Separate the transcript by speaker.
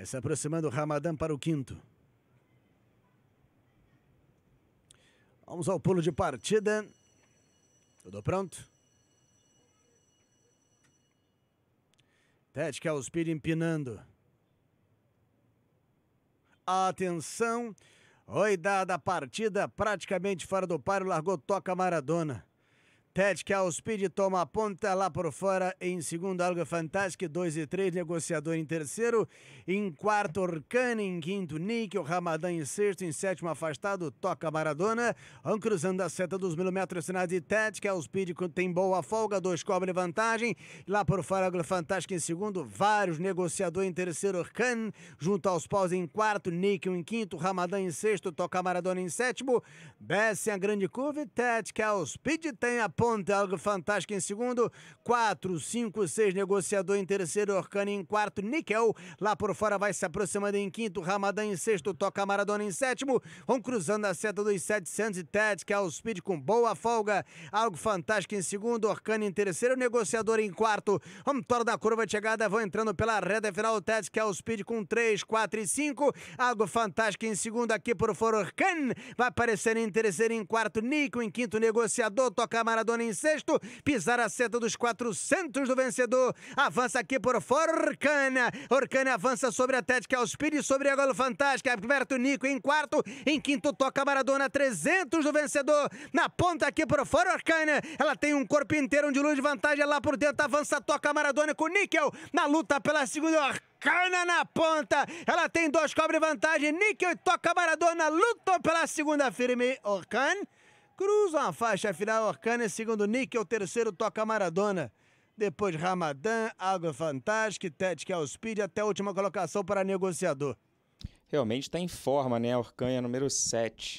Speaker 1: Vai é se aproximando o Ramadã para o quinto. Vamos ao pulo de partida. Tudo pronto? Tete Calspir empinando. Atenção. Oi, dada a partida, praticamente fora do páreo, largou toca Maradona. Ted é Speed toma a ponta lá por fora. Em segundo, Alga Fantástico. 2 e 3. Negociador em terceiro. Em quarto, Orcane. Em quinto, Nick. O Ramadã em sexto. Em sétimo, Afastado. Toca Maradona. cruzando a seta dos mil metros. Sinais de Ted é Speed tem boa folga. Dois cobre vantagem. Lá por fora, Alga Fantástico em segundo. Vários. Negociador em terceiro, Orcane. Junto aos paus em quarto. Nick em quinto. Ramadã em sexto. Toca Maradona em sétimo. Desce a grande curva e Ted é Speed tem a Ponte Algo Fantástico em segundo, 4, 5, 6 Negociador em terceiro, Orcana em quarto, Níquel lá por fora vai se aproximando em quinto, Ramadã em sexto, Toca Maradona em sétimo, vão cruzando a seta dos 700 e Ted, que é o speed com boa folga, Algo Fantástico em segundo, Orcana em terceiro, Negociador em quarto, vamos tora da curva de chegada, vão entrando pela reta final, Ted, que é o speed com 3, 4 e 5, Algo Fantástico em segundo, aqui por fora, Orcan vai aparecendo em terceiro, em quarto, Nico em quinto, Negociador, Toca Maradona Maradona em sexto, pisar a seta dos 400 do vencedor, avança aqui por Forcana, Orcana avança sobre a Tética Calspiri, sobre a Golo Fantástica, Aberto Nico em quarto, em quinto toca Maradona, 300 do vencedor, na ponta aqui por fora Orcana, ela tem um corpo inteiro, de luz de vantagem, lá por dentro avança, toca Maradona com Níquel, na luta pela segunda Orcana, Cana na ponta. Ela tem dois, cobre vantagem. Níquel toca Maradona. lutam pela segunda firme. Orkan. Cruza a faixa final Orcânia, segundo Níquel, é terceiro toca Maradona. Depois Ramadã, Água Fantástica, Ted que é o Speed, até a última colocação para negociador. Realmente está em forma, né? Orcânia número 7.